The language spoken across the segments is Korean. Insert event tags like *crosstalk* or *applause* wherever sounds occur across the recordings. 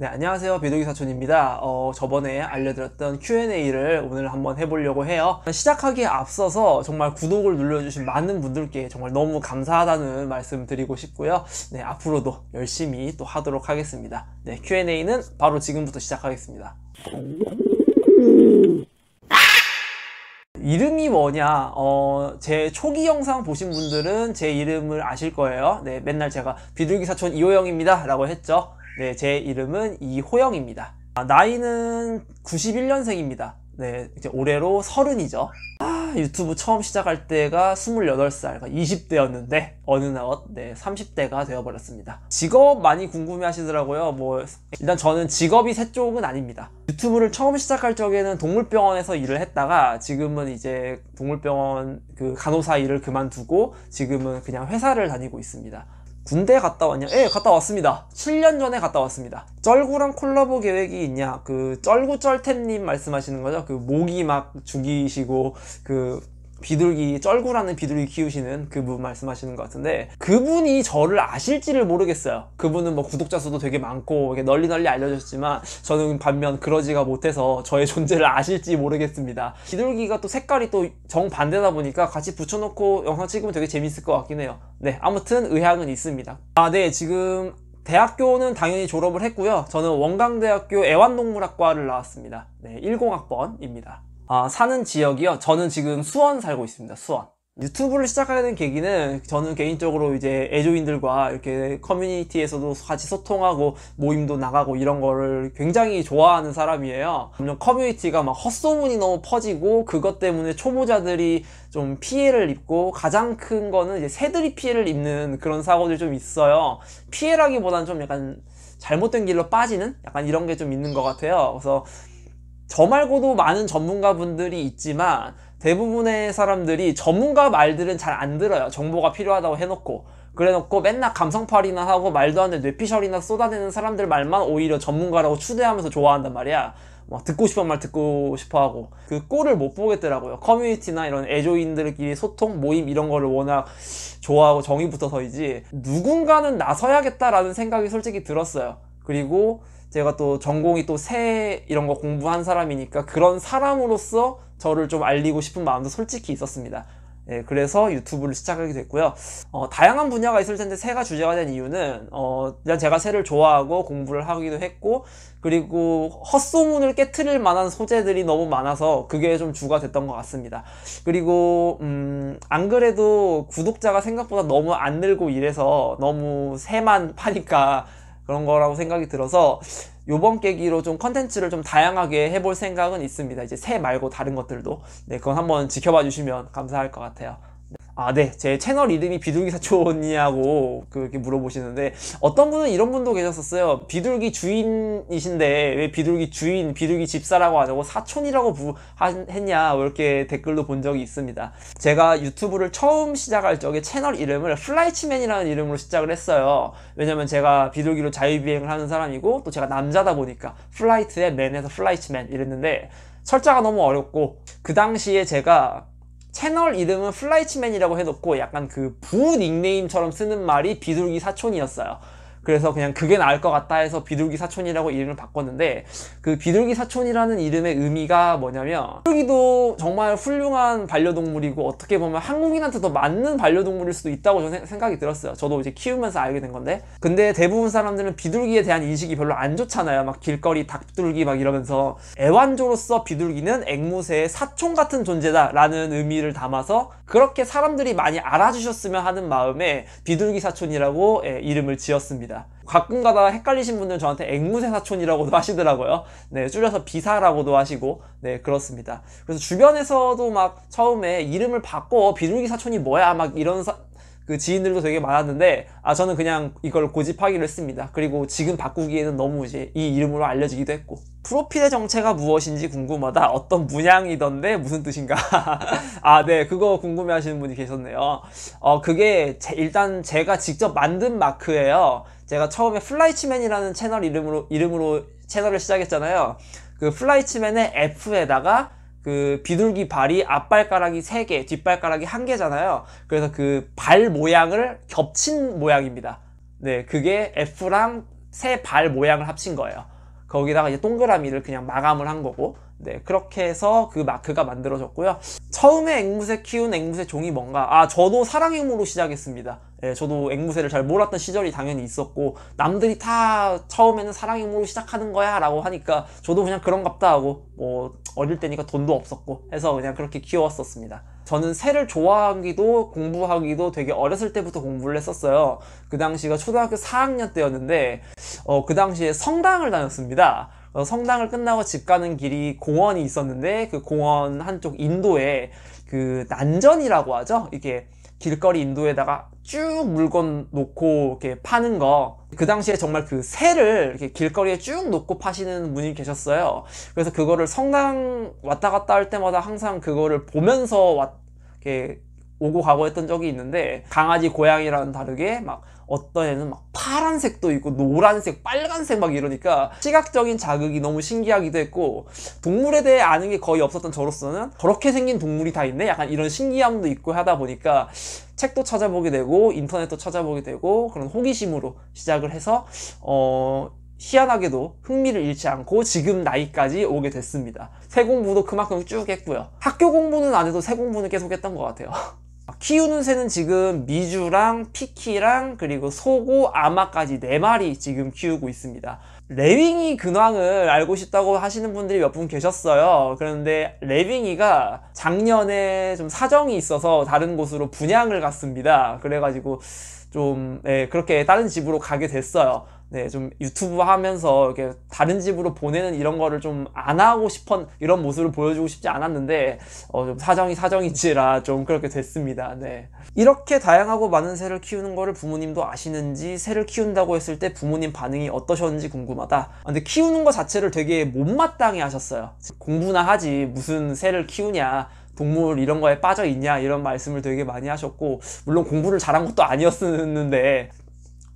네, 안녕하세요. 비둘기 사촌입니다. 어, 저번에 알려드렸던 Q&A를 오늘 한번 해보려고 해요. 시작하기에 앞서서 정말 구독을 눌러주신 많은 분들께 정말 너무 감사하다는 말씀 드리고 싶고요. 네, 앞으로도 열심히 또 하도록 하겠습니다. 네, Q&A는 바로 지금부터 시작하겠습니다. 이름이 뭐냐 어, 제 초기 영상 보신 분들은 제 이름을 아실 거예요 네 맨날 제가 비둘기 사촌 이호영입니다 라고 했죠 네, 제 이름은 이호영입니다. 아, 나이는 91년생입니다. 네, 이제 올해로 서른이죠. 아, 유튜브 처음 시작할 때가 28살, 20대였는데 그러니까 어느 날 네, 30대가 되어버렸습니다. 직업 많이 궁금해 하시더라고요. 뭐 일단 저는 직업이 새 쪽은 아닙니다. 유튜브를 처음 시작할 적에는 동물병원에서 일을 했다가 지금은 이제 동물병원 그 간호사 일을 그만두고 지금은 그냥 회사를 다니고 있습니다. 군대 갔다 왔냐? 예, 갔다 왔습니다. 7년 전에 갔다 왔습니다. 쩔구랑 콜라보 계획이 있냐? 그 쩔구 쩔템님 말씀하시는 거죠? 그 모기 막 죽이시고 그 비둘기 쩔구라는 비둘기 키우시는 그분 말씀하시는 것 같은데 그분이 저를 아실지를 모르겠어요 그분은 뭐 구독자 수도 되게 많고 이렇게 널리 널리 알려졌지만 저는 반면 그러지가 못해서 저의 존재를 아실지 모르겠습니다 비둘기가 또 색깔이 또 정반대다 보니까 같이 붙여놓고 영상 찍으면 되게 재밌을 것 같긴 해요 네 아무튼 의향은 있습니다 아 네 지금 대학교는 당연히 졸업을 했고요 저는 원광대학교 애완동물학과를 나왔습니다 네 10학번입니다 아, 사는 지역이요? 저는 지금 수원 살고 있습니다. 수원. 유튜브를 시작하게 된 계기는 저는 개인적으로 이제 애조인들과 이렇게 커뮤니티에서도 같이 소통하고 모임도 나가고 이런 거를 굉장히 좋아하는 사람이에요. 커뮤니티가 막 헛소문이 너무 퍼지고 그것 때문에 초보자들이 좀 피해를 입고 가장 큰 거는 이제 새들이 피해를 입는 그런 사고들이 좀 있어요. 피해라기보다는 좀 약간 잘못된 길로 빠지는 약간 이런 게 좀 있는 것 같아요. 그래서 저 말고도 많은 전문가분들이 있지만 대부분의 사람들이 전문가 말들은 잘 안 들어요. 정보가 필요하다고 해놓고. 그래놓고 맨날 감성팔이나 하고 말도 안 되는 뇌피셜이나 쏟아내는 사람들 말만 오히려 전문가라고 추대하면서 좋아한단 말이야. 막 뭐 듣고 싶은 말 듣고 싶어 하고 그 꼴을 못 보겠더라고요 커뮤니티나 이런 애조인들끼리 소통 모임 이런 거를 워낙 좋아하고 정이 붙어서이지 누군가는 나서야겠다라는 생각이 솔직히 들었어요 그리고 제가 또 전공이 또 새 이런 거 공부한 사람이니까 그런 사람으로서 저를 좀 알리고 싶은 마음도 솔직히 있었습니다. 예, 그래서 유튜브를 시작하게 됐고요. 어, 다양한 분야가 있을 텐데 새가 주제가 된 이유는 어, 일단 제가 새를 좋아하고 공부를 하기도 했고 그리고 헛소문을 깨트릴 만한 소재들이 너무 많아서 그게 좀 주가 됐던 것 같습니다. 그리고 음, 안 그래도 구독자가 생각보다 너무 안 늘고 이래서 너무 새만 파니까 그런 거라고 생각이 들어서 요번 계기로 좀 컨텐츠를 좀 다양하게 해볼 생각은 있습니다. 이제 새 말고 다른 것들도. 네, 그건 한번 지켜봐 주시면 감사할 것 같아요. 아, 네. 제 채널 이름이 비둘기 사촌이냐고 그렇게 물어보시는데 어떤 분은 이런 분도 계셨었어요. 비둘기 주인이신데 왜 비둘기 주인, 비둘기 집사라고 안 하고 사촌이라고 부, 했냐 뭐 이렇게 댓글도 본 적이 있습니다. 제가 유튜브를 처음 시작할 적에 채널 이름을 플라이치맨이라는 이름으로 시작을 했어요. 왜냐면 제가 비둘기로 자유비행을 하는 사람이고 또 제가 남자다 보니까 플라이트의 맨에서 플라이치맨 이랬는데 철자가 너무 어렵고 그 당시에 제가 채널 이름은 플라이치맨이라고 해놓고 약간 그 부 닉네임처럼 쓰는 말이 비둘기 사촌이었어요. 그래서 그냥 그게 나을 것 같다 해서 비둘기 사촌이라고 이름을 바꿨는데 그 비둘기 사촌이라는 이름의 의미가 뭐냐면 비둘기도 정말 훌륭한 반려동물이고 어떻게 보면 한국인한테 더 맞는 반려동물일 수도 있다고 저는 생각이 들었어요 저도 이제 키우면서 알게 된 건데 근데 대부분 사람들은 비둘기에 대한 인식이 별로 안 좋잖아요 막 길거리 닭둘기 막 이러면서 애완조로서 비둘기는 앵무새의 사촌 같은 존재다 라는 의미를 담아서 그렇게 사람들이 많이 알아주셨으면 하는 마음에 비둘기 사촌이라고 예, 이름을 지었습니다 가끔가다 헷갈리신 분들 저한테 앵무새 사촌이라고도 *laughs* 하시더라고요. 네, 줄여서 비사라고도 하시고, 네, 그렇습니다. 그래서 주변에서도 막 처음에 이름을 바꿔 비둘기 사촌이 뭐야 막 이런 사, 그 지인들도 되게 많았는데 아 저는 그냥 이걸 고집하기로 했습니다. 그리고 지금 바꾸기에는 너무 이제 이 이름으로 알려지기도 했고 프로필의 정체가 무엇인지 궁금하다. 어떤 문양이던데 무슨 뜻인가? *laughs* 아 네 그거 궁금해하시는 분이 계셨네요. 어 그게 제, 일단 제가 직접 만든 마크예요. 제가 처음에 플라이치맨이라는 채널 이름으로 이름으로 채널을 시작했잖아요. 그 플라이치맨의 F에다가 그 비둘기 발이 앞발가락이 3개, 뒷발가락이 1개잖아요. 그래서 그 발 모양을 겹친 모양입니다. 네, 그게 F랑 새 발 모양을 합친 거예요. 거기다가 이제 동그라미를 그냥 마감을 한 거고 네 그렇게 해서 그 마크가 만들어졌고요 처음에 앵무새 키운 앵무새 종이 뭔가 아 저도 사랑앵무로 시작했습니다 예, 저도 앵무새를 잘 몰랐던 시절이 당연히 있었고 남들이 다 처음에는 사랑앵무로 시작하는 거야 라고 하니까 저도 그냥 그런갑다 하고 뭐 어릴 때니까 돈도 없었고 해서 그냥 그렇게 키웠었습니다 저는 새를 좋아하기도 공부하기도 되게 어렸을 때부터 공부를 했었어요 그 당시가 초등학교 4학년 때였는데 어, 그 당시에 성당을 다녔습니다 어, 성당을 끝나고 집 가는 길이 공원이 있었는데 그 공원 한쪽 인도에 그 난전이라고 하죠. 이게 길거리 인도에다가 쭉 물건 놓고 이렇게 파는 거. 그 당시에 정말 그 새를 이렇게 길거리에 쭉 놓고 파시는 분이 계셨어요. 그래서 그거를 성당 왔다 갔다 할 때마다 항상 그거를 보면서 왔, 이렇게 오고 가고 했던 적이 있는데 강아지 고양이랑 다르게 막 어떤 애는 막 파란색도 있고 노란색 빨간색 막 이러니까 시각적인 자극이 너무 신기하기도 했고 동물에 대해 아는 게 거의 없었던 저로서는 저렇게 생긴 동물이 다 있네 약간 이런 신기함도 있고 하다 보니까 책도 찾아보게 되고 인터넷도 찾아보게 되고 그런 호기심으로 시작을 해서 어 희한하게도 흥미를 잃지 않고 지금 나이까지 오게 됐습니다 새 공부도 그만큼 쭉 했고요 학교 공부는 안 해도 새 공부는 계속 했던 것 같아요 *laughs* 키우는 새는 지금 미주랑 피키랑 그리고 소고 아마까지 4마리 지금 키우고 있습니다 레윙이 근황을 알고 싶다고 하시는 분들이 몇 분 계셨어요 그런데 레빙이가 작년에 좀 사정이 있어서 다른 곳으로 분양을 갔습니다 그래가지고 좀 예, 그렇게 다른 집으로 가게 됐어요 네, 좀 유튜브 하면서 이렇게 다른 집으로 보내는 이런 거를 좀 안 하고 싶은 이런 모습을 보여주고 싶지 않았는데 어, 좀 사정이 사정이지라 좀 그렇게 됐습니다. 네. 이렇게 다양하고 많은 새를 키우는 거를 부모님도 아시는지 새를 키운다고 했을 때 부모님 반응이 어떠셨는지 궁금하다. 아, 근데 키우는 거 자체를 되게 못마땅해 하셨어요. 공부나 하지 무슨 새를 키우냐 동물 이런 거에 빠져 있냐 이런 말씀을 되게 많이 하셨고 물론 공부를 잘한 것도 아니었는데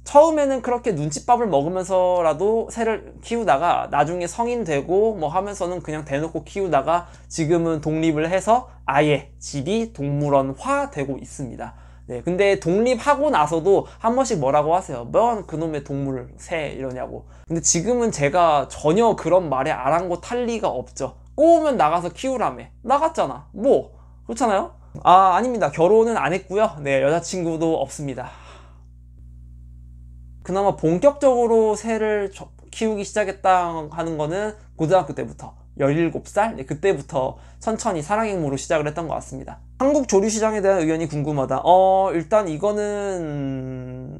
처음에는 그렇게 눈칫밥을 먹으면서라도 새를 키우다가 나중에 성인 되고 뭐 하면서는 그냥 대놓고 키우다가 지금은 독립을 해서 아예 집이 동물원화 되고 있습니다. 네, 근데 독립하고 나서도 한 번씩 뭐라고 하세요. 뭔 그놈의 동물, 새 이러냐고. 근데 지금은 제가 전혀 그런 말에 아랑곳 할 리가 없죠. 꼬우면 나가서 키우라며. 나갔잖아. 뭐. 그렇잖아요? 아, 아닙니다. 결혼은 안 했고요. 네, 여자친구도 없습니다. 그나마 본격적으로 새를 키우기 시작했다 하는 거는 고등학교 때부터 17살? 네, 그때부터 천천히 사랑행무로 시작을 했던 것 같습니다. 한국 조류시장에 대한 의견이 궁금하다. 어, 일단 이거는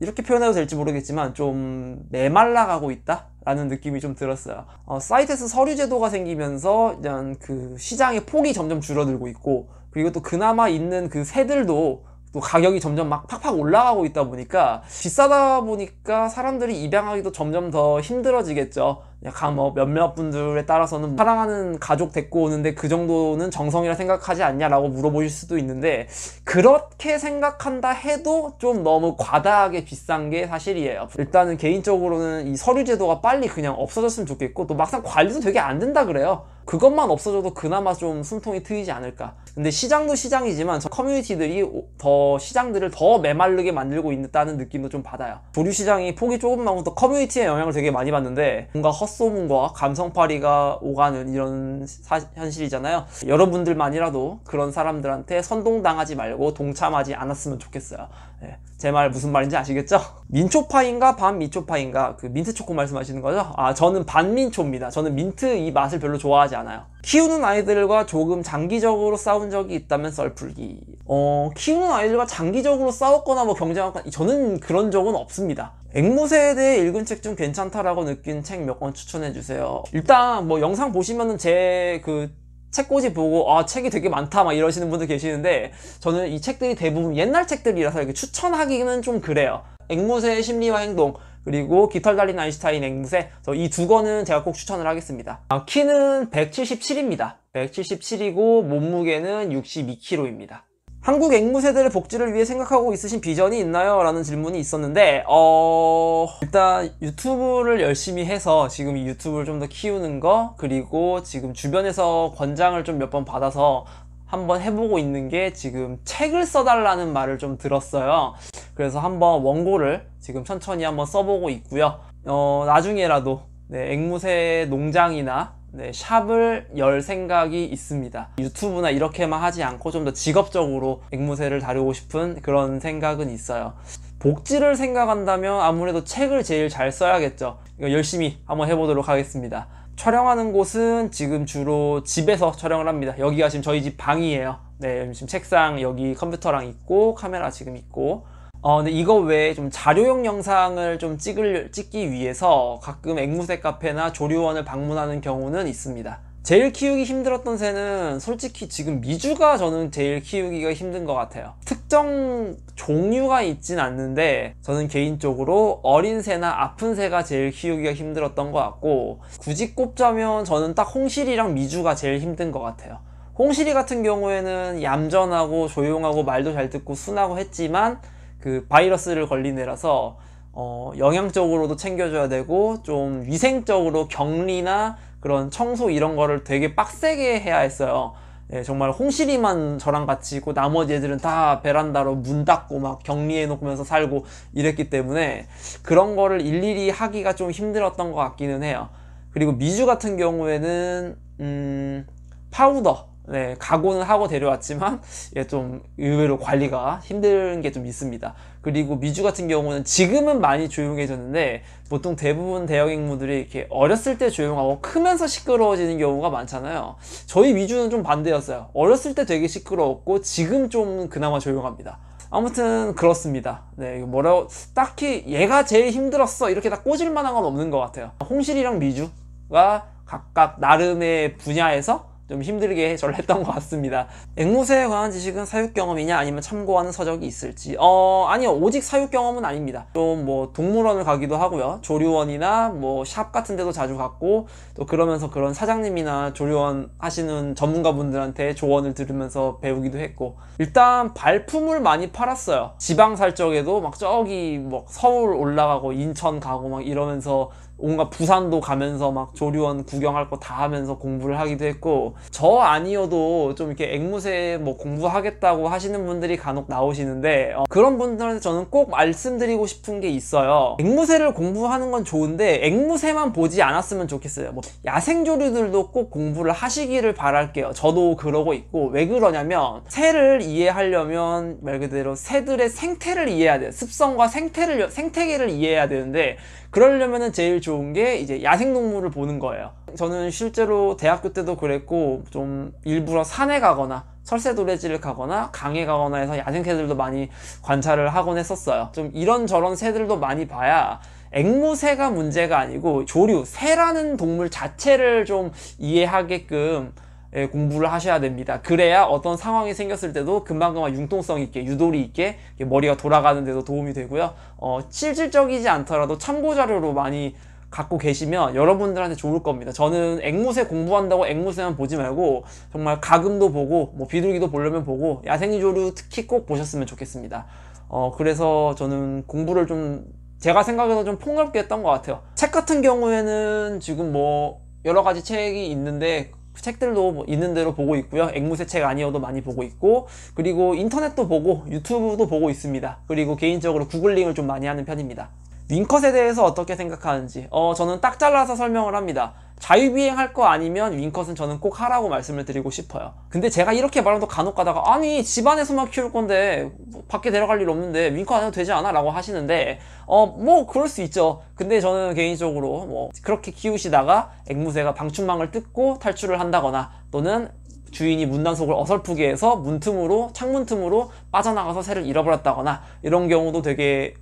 이렇게 표현해도 될지 모르겠지만 좀 메말라가고 있다? 라는 느낌이 좀 들었어요. 어, 사이트에서 서류 제도가 생기면서 그냥 그 시장의 폭이 점점 줄어들고 있고 그리고 또 그나마 있는 그 새들도 또 가격이 점점 막 팍팍 올라가고 있다 보니까 비싸다 보니까 사람들이 입양하기도 점점 더 힘들어지겠죠 약간 뭐 몇몇 분들에 따라서는 사랑하는 가족 데리고 오는데 그 정도는 정성이라 생각하지 않냐라고 물어보실 수도 있는데 그렇게 생각한다 해도 좀 너무 과다하게 비싼 게 사실이에요 일단은 개인적으로는 이 서류 제도가 빨리 그냥 없어졌으면 좋겠고 또 막상 관리도 되게 안 된다 그래요 그것만 없어져도 그나마 좀 숨통이 트이지 않을까 근데 시장도 시장이지만 커뮤니티들이 더 시장들을 더 메마르게 만들고 있다는 느낌도 좀 받아요 조류 시장이 폭이 조금 나오면서 커뮤니티의 영향을 되게 많이 받는데 뭔가 헛소문과 감성파리가 오가는 이런 사, 현실이잖아요 여러분들만이라도 그런 사람들한테 선동당하지 말고 동참하지 않았으면 좋겠어요 예, 네. 제 말 무슨 말인지 아시겠죠? 민초파인가 반민초파인가 그 민트초코 말씀하시는 거죠? 아 저는 반민초입니다 저는 민트 이 맛을 별로 좋아하지 않아요 키우는 아이들과 조금 장기적으로 싸운 적이 있다면 썰풀기 어 키우는 아이들과 장기적으로 싸웠거나 뭐 경쟁하거나 저는 그런 적은 없습니다 앵무새에 대해 읽은 책중 괜찮다라고 느낀 책 몇 권 추천해 주세요 일단 뭐 영상 보시면은 제그 책꽂이 보고 아 책이 되게 많다 막 이러시는 분들 계시는데 저는 이 책들이 대부분 옛날 책들이라서 이렇게 추천하기는 좀 그래요 앵무새의 심리와 행동 그리고 깃털 달린 아인슈타인 앵무새 이 두 권은 제가 꼭 추천을 하겠습니다 아, 키는 177입니다 177이고 몸무게는 62kg입니다 한국 앵무새들의 복지를 위해 생각하고 있으신 비전이 있나요? 라는 질문이 있었는데 어... 일단 유튜브를 열심히 해서 지금 유튜브를 좀 더 키우는 거 그리고 지금 주변에서 권장을 좀 몇 번 받아서 한번 해보고 있는 게 지금 책을 써달라는 말을 좀 들었어요 그래서 한번 원고를 지금 천천히 한번 써보고 있고요 어 나중에라도 네, 앵무새 농장이나 네, 샵을 열 생각이 있습니다. 유튜브나 이렇게만 하지 않고 좀 더 직업적으로 앵무새를 다루고 싶은 그런 생각은 있어요. 복지를 생각한다면 아무래도 책을 제일 잘 써야겠죠. 열심히 한번 해보도록 하겠습니다. 촬영하는 곳은 지금 주로 집에서 촬영을 합니다. 여기가 지금 저희 집 방이에요. 네, 지금 책상 여기 컴퓨터랑 있고 카메라 지금 있고 어, 근데 이거 외에 좀 자료용 영상을 좀 찍을, 찍기 위해서 가끔 앵무새 카페나 조류원을 방문하는 경우는 있습니다. 제일 키우기 힘들었던 새는 솔직히 지금 미주가 저는 제일 키우기가 힘든 것 같아요. 특정 종류가 있진 않는데 저는 개인적으로 어린 새나 아픈 새가 제일 키우기가 힘들었던 것 같고 굳이 꼽자면 저는 딱 홍실이랑 미주가 제일 힘든 것 같아요. 홍실이 같은 경우에는 얌전하고 조용하고 말도 잘 듣고 순하고 했지만 그 바이러스를 걸린 애라서 어, 영양적으로도 챙겨줘야 되고 좀 위생적으로 격리나 그런 청소 이런 거를 되게 빡세게 해야 했어요. 예, 정말 홍시리만 저랑 같이 있고 나머지 애들은 다 베란다로 문 닫고 막 격리해 놓으면서 살고 이랬기 때문에 그런 거를 일일이 하기가 좀 힘들었던 것 같기는 해요. 그리고 미주 같은 경우에는 음, 파우더 네, 각오는 하고 데려왔지만 예, *laughs* 좀 의외로 관리가 힘든 게 좀 있습니다. 그리고 미주 같은 경우는 지금은 많이 조용해졌는데 보통 대부분 대형 앵무들이 이렇게 어렸을 때 조용하고 크면서 시끄러워지는 경우가 많잖아요. 저희 미주는 좀 반대였어요. 어렸을 때 되게 시끄러웠고 지금 좀 그나마 조용합니다. 아무튼 그렇습니다. 네, 뭐라고 딱히 얘가 제일 힘들었어 이렇게 다 꼬질 만한 건 없는 것 같아요. 홍실이랑 미주가 각각 나름의 분야에서 좀 힘들게 해설을 했던 것 같습니다. 앵무새에 관한 지식은 사육 경험이냐 아니면 참고하는 서적이 있을지 어 아니요 오직 사육 경험은 아닙니다. 좀 뭐 동물원을 가기도 하고요. 조류원이나 뭐 샵 같은 데도 자주 갔고 또 그러면서 그런 사장님이나 조류원 하시는 전문가분들한테 조언을 들으면서 배우기도 했고 일단 발품을 많이 팔았어요. 지방 살 적에도 막 저기 뭐 서울 올라가고 인천 가고 막 이러면서 온갖 부산도 가면서 막 조류원 구경할 거 다 하면서 공부를 하기도 했고 저 아니어도 좀 이렇게 앵무새 뭐 공부하겠다고 하시는 분들이 간혹 나오시는데 어, 그런 분들한테 저는 꼭 말씀드리고 싶은 게 있어요 앵무새를 공부하는 건 좋은데 앵무새만 보지 않았으면 좋겠어요 뭐 야생조류들도 꼭 공부를 하시기를 바랄게요 저도 그러고 있고 왜 그러냐면 새를 이해하려면 말 그대로 새들의 생태를 이해해야 돼요 습성과 생태를 생태계를 이해해야 되는데 그러려면 제일 좋은 게 이제 야생동물을 보는 거예요 저는 실제로 대학교 때도 그랬고 좀 일부러 산에 가거나 철새 도래지를 가거나 강에 가거나 해서 야생 새들도 많이 관찰을 하곤 했었어요 좀 이런저런 새들도 많이 봐야 앵무새가 문제가 아니고 조류, 새라는 동물 자체를 좀 이해하게끔 예, 공부를 하셔야 됩니다 그래야 어떤 상황이 생겼을 때도 금방금방 융통성 있게 유도리 있게 머리가 돌아가는 데도 도움이 되고요 어, 실질적이지 않더라도 참고자료로 많이 갖고 계시면 여러분들한테 좋을 겁니다. 저는 앵무새 공부한다고 앵무새만 보지 말고 정말 가금도 보고 뭐 비둘기도 보려면 보고 야생이조류 특히 꼭 보셨으면 좋겠습니다. 어 그래서 저는 공부를 좀 제가 생각해서 좀 폭넓게 했던 것 같아요. 책 같은 경우에는 지금 뭐 여러 가지 책이 있는데 책들도 뭐 있는 대로 보고 있고요. 앵무새 책 아니어도 많이 보고 있고 그리고 인터넷도 보고 유튜브도 보고 있습니다. 그리고 개인적으로 구글링을 좀 많이 하는 편입니다. 윙컷에 대해서 어떻게 생각하는지 어 저는 딱 잘라서 설명을 합니다 자유비행 할 거 아니면 윙컷은 저는 꼭 하라고 말씀을 드리고 싶어요 근데 제가 이렇게 말하면 또 간혹 가다가 아니 집안에서만 키울 건데 밖에 데려갈 일 없는데 윙컷 안 해도 되지 않아? 라고 하시는데 어 뭐 그럴 수 있죠 근데 저는 개인적으로 뭐 그렇게 키우시다가 앵무새가 방충망을 뜯고 탈출을 한다거나 또는 주인이 문단속을 어설프게 해서 문틈으로 창문틈으로 빠져나가서 새를 잃어버렸다거나 이런 경우도 되게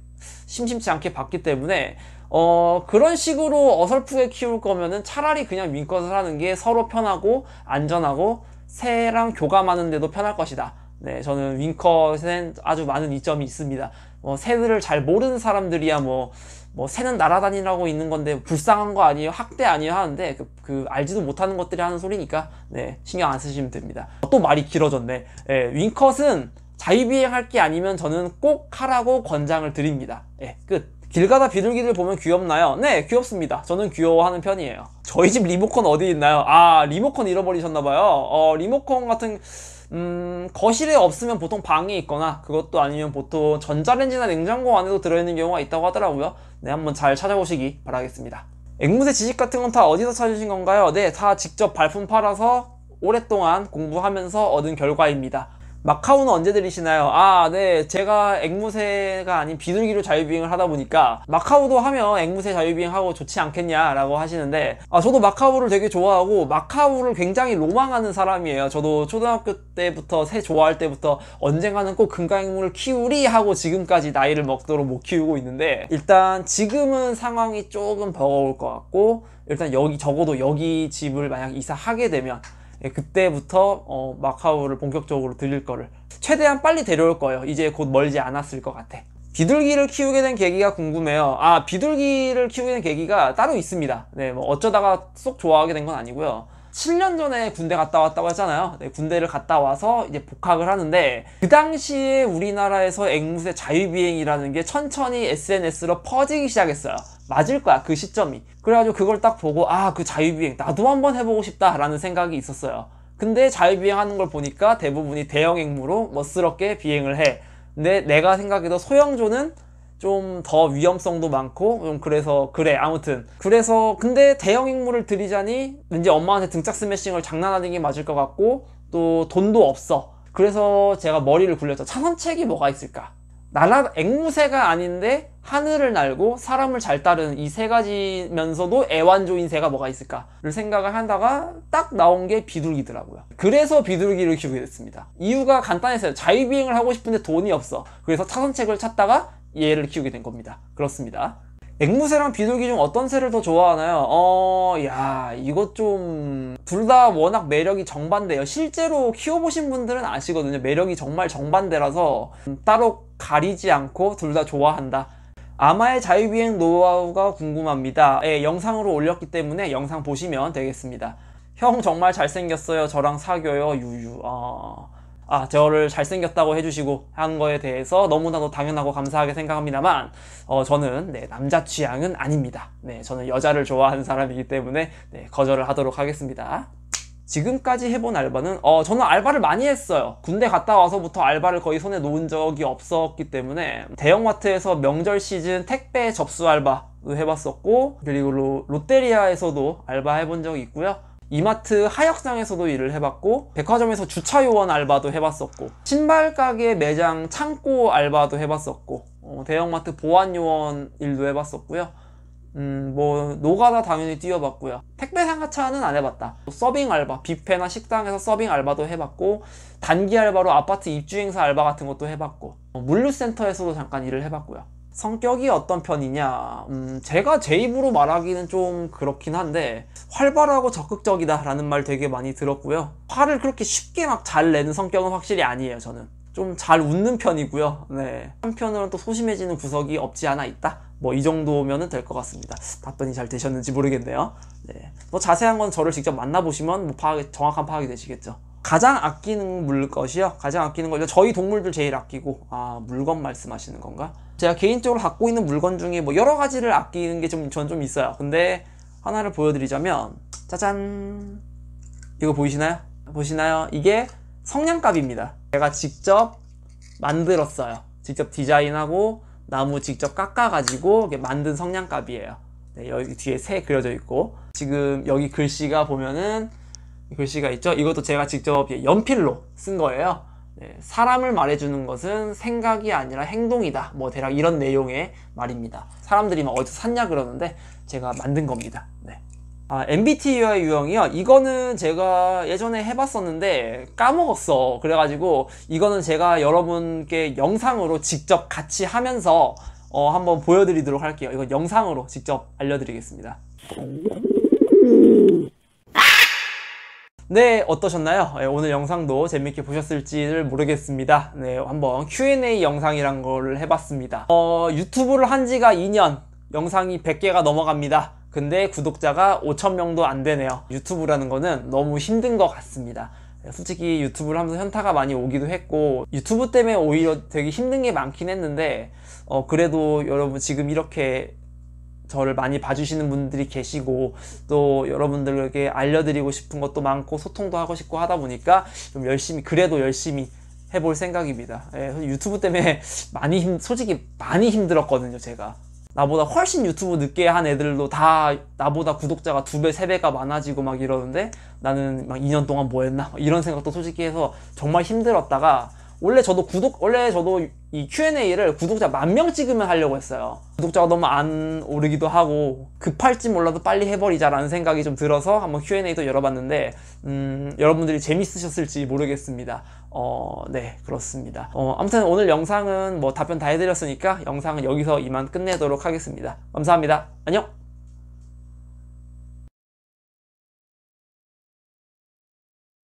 심심치 않게 봤기 때문에 어 그런 식으로 어설프게 키울 거면은 차라리 그냥 윙컷을 하는 게 서로 편하고 안전하고 새랑 교감하는 데도 편할 것이다 네 저는 윙컷엔 아주 많은 이점이 있습니다 뭐 새들을 잘 모르는 사람들이야 뭐뭐 뭐, 새는 날아다니라고 있는 건데 불쌍한 거 아니에요 학대 아니에요 하는데 그, 그, 알지도 못하는 것들이 하는 소리니까 네 신경 안 쓰시면 됩니다 어, 또 말이 길어졌네 예, 윙컷은 자유비행할 게 아니면 저는 꼭 하라고 권장을 드립니다 예, 끝길 가다 비둘기들 보면 귀엽나요? 네 귀엽습니다 저는 귀여워하는 편이에요 저희 집 리모컨 어디 있나요? 아 리모컨 잃어버리셨나봐요 어 리모컨 같은 음, 거실에 없으면 보통 방에 있거나 그것도 아니면 보통 전자레인지나 냉장고 안에도 들어있는 경우가 있다고 하더라고요 네 한번 잘 찾아보시기 바라겠습니다 앵무새 지식 같은 건 다 어디서 찾으신 건가요? 네다 직접 발품 팔아서 오랫동안 공부하면서 얻은 결과입니다 마카오는 언제 들리시나요? 아, 네. 제가 앵무새가 아닌 비둘기로 자유비행을 하다 보니까 마카오도 하면 앵무새 자유비행하고 좋지 않겠냐라고 하시는데 아, 저도 마카오를 되게 좋아하고 마카오를 굉장히 로망하는 사람이에요. 저도 초등학교 때부터 새 좋아할 때부터 언젠가는 꼭 금강앵무를 키우리 하고 지금까지 나이를 먹도록 못 키우고 있는데 일단 지금은 상황이 조금 버거울 것 같고 일단 여기 적어도 여기 집을 만약 이사하게 되면 예, 그때부터 어, 마카오를 본격적으로 들릴 거를 최대한 빨리 데려올 거예요 이제 곧 멀지 않았을 것 같아 비둘기를 키우게 된 계기가 궁금해요 아 비둘기를 키우게 된 계기가 따로 있습니다 네, 뭐 어쩌다가 쏙 좋아하게 된 건 아니고요 7년 전에 군대 갔다 왔다고 했잖아요. 네, 군대를 갔다 와서 이제 복학을 하는데 그 당시에 우리나라에서 앵무새 자유비행이라는 게 천천히 SNS로 퍼지기 시작했어요. 맞을 거야 그 시점이. 그래가지고 그걸 딱 보고 아 그 자유비행 나도 한번 해보고 싶다라는 생각이 있었어요. 근데 자유비행하는 걸 보니까 대부분이 대형 앵무로 멋스럽게 비행을 해. 근데 내가 생각해도 소형조는 좀더 위험성도 많고 좀 그래서 그래 아무튼 그래서 근데 대형 인물을 들이자니 왠지 엄마한테 등짝 스매싱을 장난하는 게 맞을 것 같고 또 돈도 없어 그래서 제가 머리를 굴렸죠 차선책이 뭐가 있을까 날라 앵무새가 아닌데 하늘을 날고 사람을 잘 따르는 이 세 가지면서도 애완조인새가 뭐가 있을까를 생각을 하다가딱 나온 게 비둘기더라고요. 그래서 비둘기를 키우게 됐습니다. 이유가 간단했어요. 자유비행을 하고 싶은데 돈이 없어. 그래서 차선책을 찾다가 얘를 키우게 된 겁니다 그렇습니다 앵무새랑 비둘기 중 어떤 새를 더 좋아하나요? 어, 야, 이것 좀, 둘 다 워낙 매력이 정반대예요. 실제로 키워보신 분들은 아시거든요. 매력이 정말 정반대라서 따로 가리지 않고 둘 다 좋아한다. 아마의 자유비행 노하우가 궁금합니다. 예, 영상으로 올렸기 때문에 영상 보시면 되겠습니다. 형 정말 잘생겼어요. 저랑 사귀어요. 유유. 어... 아, 저를 잘생겼다고 해주시고 한 거에 대해서 너무나도 당연하고 감사하게 생각합니다만 어, 저는 네, 남자 취향은 아닙니다. 네, 저는 여자를 좋아하는 사람이기 때문에 네, 거절을 하도록 하겠습니다. 지금까지 해본 알바는 어 저는 알바를 많이 했어요 군대 갔다 와서부터 알바를 거의 손에 놓은 적이 없었기 때문에 대형마트에서 명절 시즌 택배 접수 알바 해봤었고 그리고 롯데리아에서도 알바 해본 적이 있고요 이마트 하역상에서도 일을 해봤고 백화점에서 주차요원 알바도 해봤었고 신발 가게 매장 창고 알바도 해봤었고 어, 대형마트 보안요원 일도 해봤었고요 음, 뭐, 노가다 당연히 뛰어봤고요. 택배 상하차는 안 해봤다. 서빙 알바, 뷔페나 식당에서 서빙 알바도 해봤고, 단기 알바로 아파트 입주행사 알바 같은 것도 해봤고, 어, 물류센터에서도 잠깐 일을 해봤고요. 성격이 어떤 편이냐? 음, 제가 제 입으로 말하기는 좀 그렇긴 한데, 활발하고 적극적이다라는 말 되게 많이 들었고요. 화를 그렇게 쉽게 막 잘 내는 성격은 확실히 아니에요, 저는. 좀 잘 웃는 편이고요. 네. 한편으로는 또 소심해지는 구석이 없지 않아 있다. 뭐 이정도면될 것 같습니다. 답변이 잘 되셨는지 모르겠네요. 네. 뭐 자세한 건 저를 직접 만나보시면 뭐 파악, 정확한 파악이 되시겠죠. 가장 아끼는 물것이요. 가장 아끼는 걸요. 저희 동물들 제일 아끼고 아 물건 말씀하시는 건가? 제가 개인적으로 갖고 있는 물건 중에 뭐 여러 가지를 아끼는 게좀 전좀 좀 있어요. 근데 하나를 보여드리자면 짜잔 이거 보이시나요? 보시나요? 이게 성냥갑입니다 제가 직접 만들었어요 직접 디자인하고 나무 직접 깎아가지고 만든 성냥갑이에요 네, 여기 뒤에 새 그려져 있고 지금 여기 글씨가 보면은 글씨가 있죠 이것도 제가 직접 연필로 쓴 거예요 네, 사람을 말해주는 것은 생각이 아니라 행동이다 뭐 대략 이런 내용의 말입니다 사람들이 막 어디서 샀냐 그러는데 제가 만든 겁니다 아, MBTI 유형이요? 이거는 제가 예전에 해봤었는데 까먹었어. 그래가지고 이거는 제가 여러분께 영상으로 직접 같이 하면서 어, 한번 보여드리도록 할게요. 이건 영상으로 직접 알려드리겠습니다. 네, 어떠셨나요? 네, 오늘 영상도 재밌게 보셨을지를 모르겠습니다. 네, 한번 Q&A 영상이란 걸 해봤습니다. 어, 유튜브를 한 지가 2년, 영상이 100개가 넘어갑니다. 근데 구독자가 5천명도 안 되네요 유튜브라는 거는 너무 힘든 것 같습니다 솔직히 유튜브를 하면서 현타가 많이 오기도 했고 유튜브 때문에 오히려 되게 힘든 게 많긴 했는데 어 그래도 여러분 지금 이렇게 저를 많이 봐주시는 분들이 계시고 또 여러분들에게 알려드리고 싶은 것도 많고 소통도 하고 싶고 하다 보니까 좀 열심히 그래도 열심히 해볼 생각입니다 예, 유튜브 때문에 *laughs* 많이 힘 솔직히 많이 힘들었거든요 제가 나보다 훨씬 유튜브 늦게 한 애들도 다 나보다 구독자가 두 배, 세 배가 많아지고 막 이러는데 나는 막 2년 동안 뭐 했나? 이런 생각도 솔직히 해서 정말 힘들었다가 원래 저도 구독, 원래 저도 이 Q&A를 구독자 만 명 찍으면 하려고 했어요. 구독자가 너무 안 오르기도 하고 급할지 몰라도 빨리 해버리자라는 생각이 좀 들어서 한번 Q&A도 열어봤는데 음, 여러분들이 재밌으셨을지 모르겠습니다. 어, 네, 그렇습니다. 어, 아무튼 오늘 영상은 뭐 답변 다 해드렸으니까 영상은 여기서 이만 끝내도록 하겠습니다. 감사합니다. 안녕!